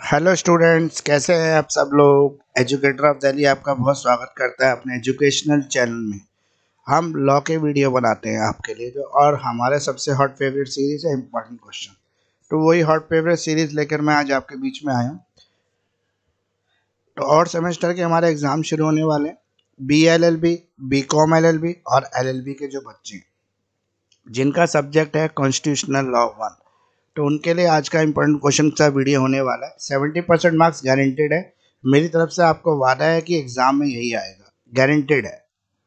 Hello students कैसे हैं आप सब लोग एजुकेटर ऑफ दिल्ली आपका बहुत स्वागत करता है अपने एजुकेशनल चैनल में हम लॉ के वीडियो बनाते हैं आपके लिए जो और हमारे सबसे हॉट फेवरेट सीरीज़ है इम्पॉर्टेंट क्वेश्चन तो वही हॉट फेवरेट सीरीज़ लेकर मैं आज आपके बीच में आया हूँ तो और सेमेस्टर के हमारे एग्ज़ाम शुरू होने वाले हैं B L L B B com L L B और एल एल बी के जो बच्चे हैं जिनका सब्जेक्ट है कॉन्स्टिट्यूशनल लॉ वन तो उनके लिए आज का इम्पोर्टेंट क्वेश्चन का वीडियो होने वाला है सेवेंटी परसेंट मार्क्स गारंटेड है मेरी तरफ से आपको वादा है कि एग्ज़ाम में यही आएगा गारंटेड है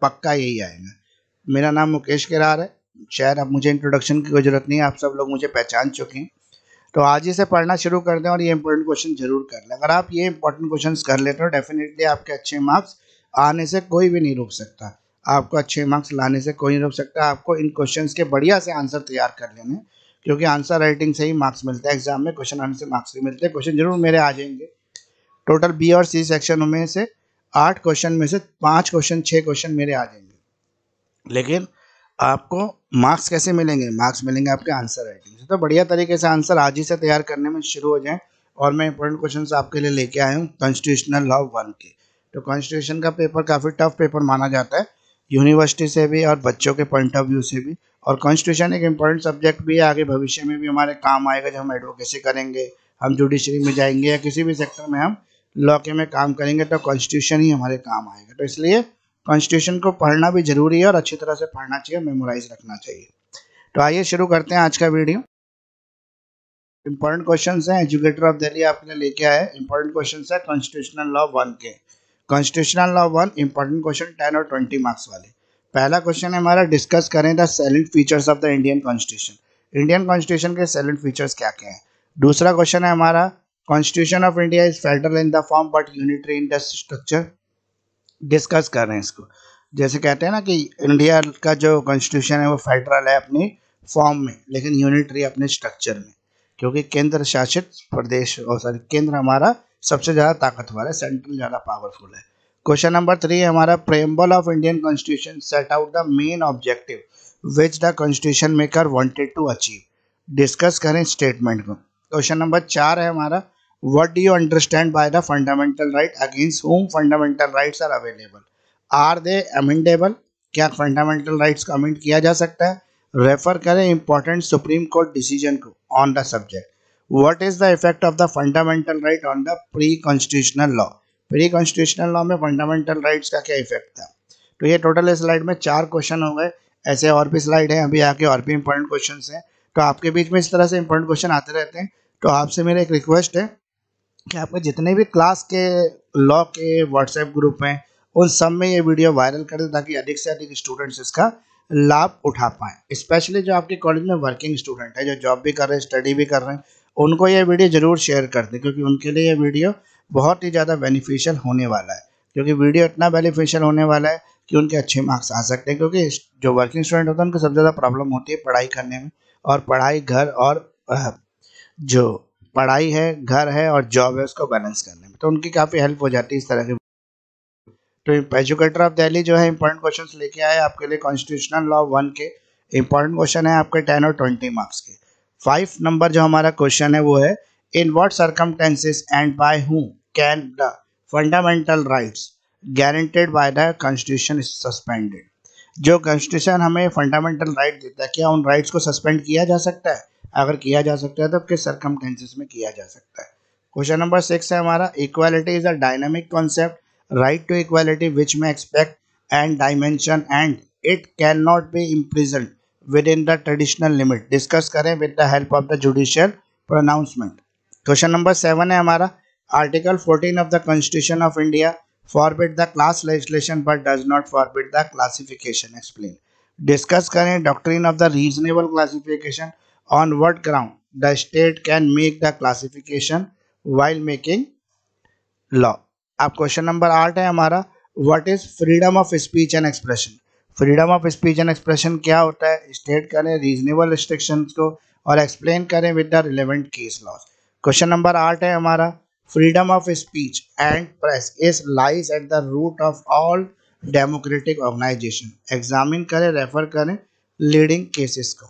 पक्का यही आएगा मेरा नाम मुकेश किरार है शायद अब मुझे इंट्रोडक्शन की कोई ज़रूरत नहीं है आप सब लोग मुझे पहचान चुके हैं तो आज ही से पढ़ना शुरू कर दें और ये इंपॉर्टेंट क्वेश्चन जरूर कर लें अगर आप ये इंपॉर्टेंट क्वेश्चन कर लेते हो डेफिनेटली आपके अच्छे मार्क्स आने से कोई भी नहीं रोक सकता आपको अच्छे मार्क्स लाने से कोई नहीं रोक सकता आपको इन क्वेश्चंस के बढ़िया से आंसर तैयार कर लेने क्योंकि आंसर राइटिंग से ही मार्क्स मिलते हैं एग्जाम में क्वेश्चन आने से मार्क्स भी मिलते हैं क्वेश्चन जरूर मेरे आ जाएंगे टोटल बी और सी सेक्शन में से आठ क्वेश्चन में से पाँच क्वेश्चन छः क्वेश्चन मेरे आ जाएंगे लेकिन आपको मार्क्स कैसे मिलेंगे मार्क्स मिलेंगे आपके आंसर राइटिंग से तो बढ़िया तरीके से आंसर आज ही से तैयार करने में शुरू हो जाए और मैं इंपॉर्टेंट क्वेश्चन आपके लिए लेके आया हूँ कॉन्स्टिट्यूशनल लॉ वन के तो कॉन्स्टिट्यूशन का पेपर काफ़ी टफ पेपर माना जाता है यूनिवर्सिटी से भी और बच्चों के पॉइंट ऑफ व्यू से भी और कॉन्स्टिट्यूशन एक इम्पोर्टेंट सब्जेक्ट भी है आगे भविष्य में भी हमारे काम आएगा जब हम एडवोकेसी करेंगे हम जुडिशरी में जाएंगे या किसी भी सेक्टर में हम लॉ के में काम करेंगे तो कॉन्स्टिट्यूशन ही हमारे काम आएगा तो इसलिए कॉन्स्टिट्यूशन को पढ़ना भी जरूरी है और अच्छी तरह से पढ़ना चाहिए मेमोराइज रखना चाहिए तो आइए शुरू करते हैं आज का वीडियो इंपॉर्टेंट क्वेश्चन है एजुकेटर ऑफ दिल्ली आपके लिए लेके आए इंपॉर्टेंट क्वेश्चन है कॉन्स्टिट्यूशनल लॉ वन के constitutional law one important question ten और ट्वेंटी मार्क्स वाले पहला क्वेश्चन है हमारा डिस्कस करें the salient features of the Indian constitution Indian constitution के सेलेंट फीचर्स क्या क्या हैं दूसरा क्वेश्चन है हमारा constitution of India is federal in the form but unitary in the structure discuss कर रहे हैं इसको जैसे कहते हैं ना कि इंडिया का जो कॉन्स्टिट्यूशन है वो फेडरल है अपनी फॉर्म में लेकिन यूनिटरी अपने स्ट्रक्चर में क्योंकि केंद्र शासित प्रदेश और सॉरी केंद्र हमारा सबसे ज़्यादा ताकतवर है सेंट्रल ज़्यादा पावरफुल है क्वेश्चन नंबर थ्री हमारा preamble of Indian constitution set out the main objective which the constitution maker wanted to achieve discuss करें स्टेटमेंट को क्वेश्चन नंबर चार है हमारा what do you understand by the fundamental right against whom fundamental right are available are they amendable क्या fundamental right को amend किया जा सकता है रेफर करें इंपॉर्टेंट सुप्रीम कोर्ट डिसीजन को on the subject what is the effect of the fundamental right on the pre constitutional law pre constitutional law में fundamental rights का क्या इफेक्ट था तो ये टोटल स्लाइड में चार क्वेश्चन हो गए ऐसे और भी स्लाइड है अभी आके और भी इंपॉर्टेंट क्वेश्चन हैं तो आपके बीच में इस तरह से इंपॉर्टेंट क्वेश्चन आते रहते हैं तो आपसे मेरा एक रिक्वेस्ट है कि आपके जितने भी क्लास के लॉ के व्हाट्सएप ग्रुप हैं उन सब में ये वीडियो वायरल कर दें ताकि अधिक से अधिक स्टूडेंट्स इसका लाभ उठा पाएँ स्पेशली जो आपके कॉलेज में वर्किंग स्टूडेंट है जो जॉब भी कर रहे हैं स्टडी भी कर रहे हैं उनको ये वीडियो ज़रूर शेयर कर दें क्योंकि उनके लिए ये वीडियो बहुत ही ज़्यादा बेनिफिशियल होने वाला है क्योंकि वीडियो इतना बेनिफिशियल होने वाला है कि उनके अच्छे मार्क्स आ सकते हैं क्योंकि जो वर्किंग स्टूडेंट होते हैं उनको सबसे ज़्यादा प्रॉब्लम होती है पढ़ाई करने में और पढ़ाई घर और जो पढ़ाई है घर है और जॉब है उसको बैलेंस करने में तो उनकी काफ़ी हेल्प हो जाती है इस तरह की तो एजुकेटर ऑफ दिल्ली जो है इंपॉर्टेंट क्वेश्चन लेके आए आपके लिए कॉन्स्टिट्यूशनल लॉ वन के इंपॉर्टेंट क्वेश्चन है आपके टेन और ट्वेंटी मार्क्स के फाइव नंबर जो हमारा क्वेश्चन है वो है in what circumstances and by who can the fundamental rights guaranteed by the constitution is suspended जो कॉन्स्टिट्यूशन हमें फंडामेंटल राइट देता है क्या उन राइट्स को सस्पेंड किया जा सकता है अगर किया जा सकता है तो किस सर्कमटेंसेस में किया जा सकता है क्वेश्चन नंबर सिक्स है हमारा equality is a dynamic concept right to equality which many expect and dimension and it can not be imprisoned within the traditional limit discuss करें with the help of the judicial pronouncement question number seven है हमारा article fourteen of the constitution of India forbid the class legislation but does not forbid the classification explain discuss करें doctrine of the reasonable classification on what ground the state can make the classification while making law अब question number आठ है हमारा what is freedom of speech and expression freedom of speech and expression क्या होता है state करें reasonable restriction को और एक्सप्लेन करें with the relevant case laws question number आठ है हमारा freedom of speech and press is lies at the root of all democratic organisation examine करें रेफर करें लीडिंग केसेस को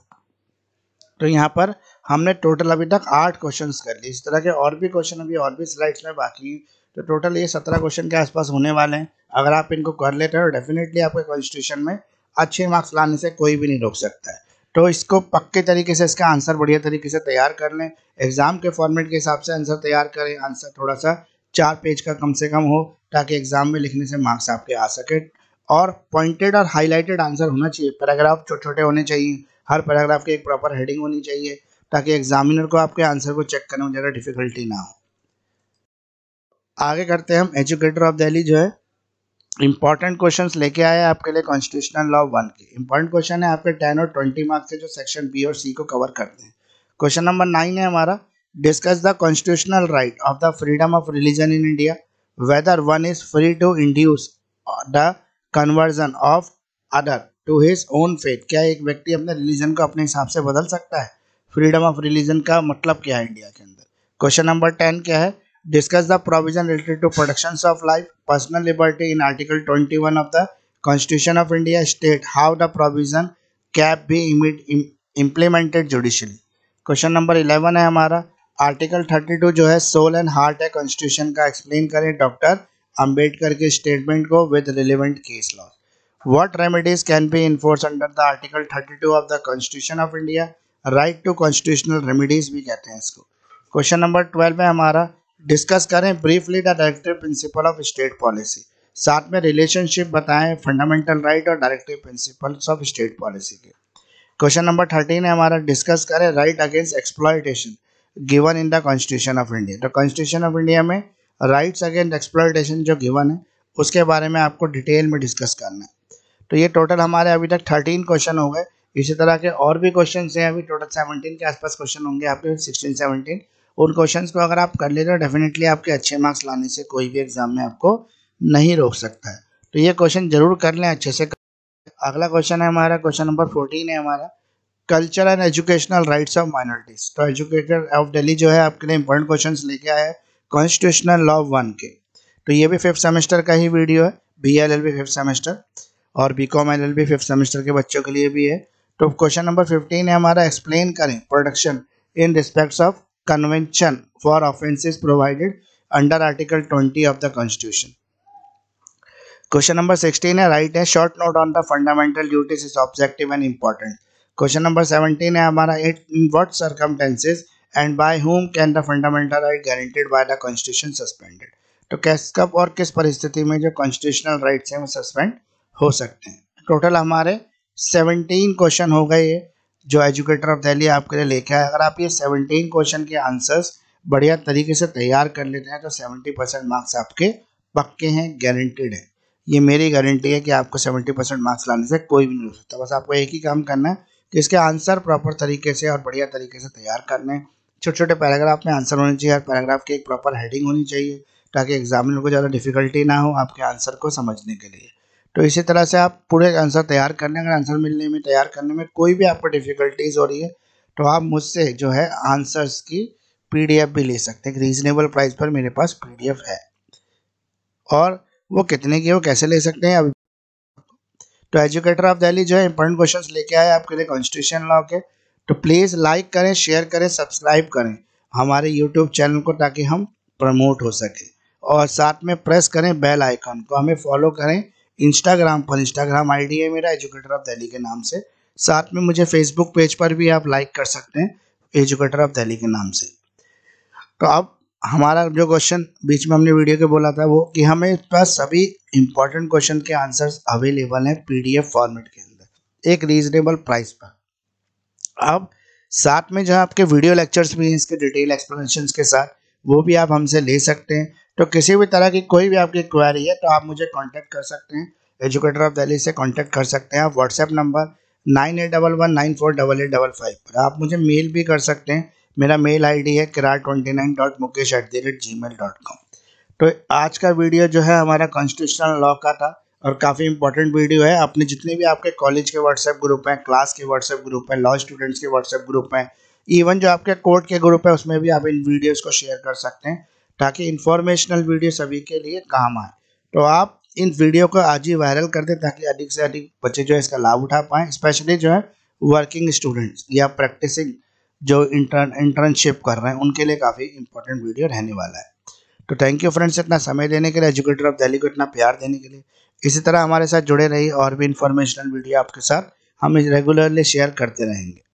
तो यहाँ पर हमने टोटल अभी तक आठ क्वेश्चंस कर लिए इस तरह के और भी क्वेश्चन अभी और भी स्लाइड्स में बाकी तो टोटल ये सत्रह क्वेश्चन के आसपास होने वाले हैं अगर आप इनको कर लेते हो डेफिनेटली आपके कॉन्स्टिट्यूशन में अच्छे मार्क्स लाने से कोई भी नहीं रोक सकता है तो इसको पक्के तरीके से इसका आंसर बढ़िया तरीके से तैयार कर लें एग्ज़ाम के फॉर्मेट के हिसाब से आंसर तैयार करें आंसर थोड़ा सा चार पेज का कम से कम हो ताकि एग्ज़ाम में लिखने से मार्क्स आपके आ सके और पॉइंटेड और हाईलाइटेड आंसर होना चाहिए पैराग्राफ छोटे छोटे होने चाहिए हर पैराग्राफ की एक प्रॉपर हेडिंग होनी चाहिए ताकि एग्जामिनर को आपके आंसर को चेक करने में ज़्यादा डिफिकल्टी ना हो आगे करते हैं हम एजुकेटर ऑफ दिल्ली जो है इंपॉर्टेंट क्वेश्चन लेके आए हैं आपके लिए कॉन्स्टिट्यूशनल लॉ वन के इंपॉर्टेंट क्वेश्चन है आपके टेन और ट्वेंटी मार्क्स के जो सेक्शन बी और सी को कवर करते हैं क्वेश्चन नंबर नाइन है हमारा discuss the constitutional right of the freedom of religion in India whether one is free to induce the conversion of other to his own faith क्या एक व्यक्ति अपने रिलीजन को अपने हिसाब से बदल सकता है फ्रीडम ऑफ रिलीजन का मतलब क्या है इंडिया के अंदर क्वेश्चन नंबर टेन क्या है discuss the provision related to protections of life, personal liberty in Article 21 of the Constitution of India state how the provision can be Im implemented judicially. question number 11 hai hamara article 32 jo hai soul and heart hai constitution ka explain kare dr ambedkar ke statement ko with relevant case law what remedies can be enforced under the article 32 of the constitution of india right to constitutional remedies bhi kehte hain isko question number 12 hai hamara discuss करें briefly the directive principle of state policy साथ में relationship बताएं fundamental right और directive principles of state policy के question number thirteen है हमारा discuss करें right against exploitation given in the constitution of India तो कॉन्स्टिट्यूशन ऑफ इंडिया में राइट्स अगेंस्ट एक्सप्लॉयटेशन जो गिवन है उसके बारे में आपको डिटेल में डिस्कस करना है तो ये टोटल हमारे अभी तक थर्टीन क्वेश्चन हो गए इसी तरह के और भी क्वेश्चन हैं अभी टोटल सेवनटीन के आसपास क्वेश्चन होंगे आपके सिक्सटीन सेवनटीन उन क्वेश्चंस को अगर आप कर लेते हो डेफिनेटली आपके अच्छे मार्क्स लाने से कोई भी एग्जाम में आपको नहीं रोक सकता है तो ये क्वेश्चन जरूर कर लें अच्छे से अगला क्वेश्चन है हमारा क्वेश्चन नंबर फोर्टीन है हमारा culture and educational rights of minorities तो एजुकेटर ऑफ डेली जो है आपके लिए इंपॉर्टेंट क्वेश्चन लेके आया है कॉन्स्टिट्यूशनल लॉ वन के तो ये भी फिफ्थ सेमेस्टर का ही वीडियो है B L L B fifth semester और B com L L B fifth semester के बच्चों के लिए भी है तो क्वेश्चन नंबर फिफ्टीन है हमारा एक्सप्लेन करें production in respects of convention for offences provided under article twenty of the constitution question number 16 है राइट है short note on the fundamental duties is objective and important question number 17 है हमारा it in what circumstances and by whom can the fundamental right guaranteed by the constitution suspended तो कैस कब और किस परिस्थिति में जो कॉन्स्टिट्यूशनल राइट्स हैं वो सस्पेंड हो सकते हैं टोटल हमारे 17 क्वेश्चन हो गए जो एजुकेटर ऑफ दिल्ली आपके लिए लेके आए अगर आप ये सेवनटीन क्वेश्चन के आंसर्स बढ़िया तरीके से तैयार कर लेते हैं तो सेवेंटी परसेंट मार्क्स आपके पक्के हैं गारंटेड है ये मेरी गारंटी है कि आपको सेवेंटी परसेंट मार्क्स लाने से कोई भी नहीं हो सकता बस आपको एक ही काम करना है कि इसके आंसर प्रॉपर तरीके से और बढ़िया तरीके से तैयार करने लें छोटे छोटे पैराग्राफ में आंसर होने चाहिए हर पैराग्राफ की एक प्रॉपर हेडिंग होनी चाहिए ताकि एग्जामिनर को ज़्यादा डिफिकल्टी ना हो आपके आंसर को समझने के लिए तो इसी तरह से आप पूरे आंसर तैयार करने अगर आंसर मिलने में तैयार करने में कोई भी आपको डिफ़िकल्टीज हो रही है तो आप मुझसे जो है आंसर्स की पीडीएफ भी ले सकते हैं रीजनेबल प्राइस पर मेरे पास पीडीएफ है और वो कितने की है वो कैसे ले सकते हैं अभी तो एजुकेटर ऑफ दिल्ली जो है इंपॉर्टेंट क्वेश्चन लेके आए आपके लिए कॉन्स्टिट्यूशन लॉ के तो प्लीज़ लाइक करें शेयर करें सब्सक्राइब करें हमारे यूट्यूब चैनल को ताकि हम प्रमोट हो सकें और साथ में प्रेस करें बेल आइकन को हमें फॉलो करें इंस्टाग्राम पर इंस्टाग्राम आईडी है मेरा एजुकेटर ऑफ दिल्ली के नाम से साथ में मुझे फेसबुक पेज पर भी आप लाइक कर सकते हैं एजुकेटर ऑफ दिल्ली के नाम से तो अब हमारा जो क्वेश्चन बीच में हमने वीडियो के बोला था वो कि हमें पास सभी इंपॉर्टेंट क्वेश्चन के आंसर्स अवेलेबल हैं पीडीएफ फॉर्मेट के अंदर एक रीजनेबल प्राइस पर अब साथ में जहाँ आपके वीडियो लेक्चर्स भी हैं इसके डिटेल एक्सप्लेनेशन के साथ वो भी आप हमसे ले सकते हैं तो किसी भी तरह की कोई भी आपकी क्वारी है तो आप मुझे कॉन्टैक्ट कर सकते हैं एजुकेटर ऑफ दिल्ली से कॉन्टैक्ट कर सकते हैं आप WhatsApp number nine eight double one nine four double eight double five पर आप मुझे मेल भी कर सकते हैं मेरा मेल आईडी है Kirar twenty nine dot Mukesh at the rate Gmail dot com तो आज का वीडियो जो है हमारा कॉन्स्टिट्यूशनल लॉ का था और काफ़ी इंपॉर्टेंट वीडियो है अपने जितने भी आपके कॉलेज के व्हाट्सएप ग्रुप हैं क्लास के व्हाट्सएप ग्रुप हैं लॉ स्टूडेंट्स के व्हाट्सएप ग्रुप हैं इवन जो आपके कोर्ट के ग्रुप है उसमें भी आप इन वीडियोस को शेयर कर सकते हैं ताकि इन्फॉर्मेशनल वीडियो सभी के लिए काम आए तो आप इन वीडियो को आज ही वायरल कर दें ताकि अधिक से अधिक बच्चे जो है इसका लाभ उठा पाएँ स्पेशली जो है वर्किंग स्टूडेंट्स या प्रैक्टिसिंग जो इंटर्न इंटर्नशिप कर रहे हैं उनके लिए काफ़ी इंपॉर्टेंट वीडियो रहने वाला है तो थैंक यू फ्रेंड्स इतना समय देने के लिए एजुकेटर ऑफ दिल्ली को इतना प्यार देने के लिए इसी तरह हमारे साथ जुड़े रहिए और भी इंफॉर्मेशनल वीडियो आपके साथ हम रेगुलरली शेयर करते रहेंगे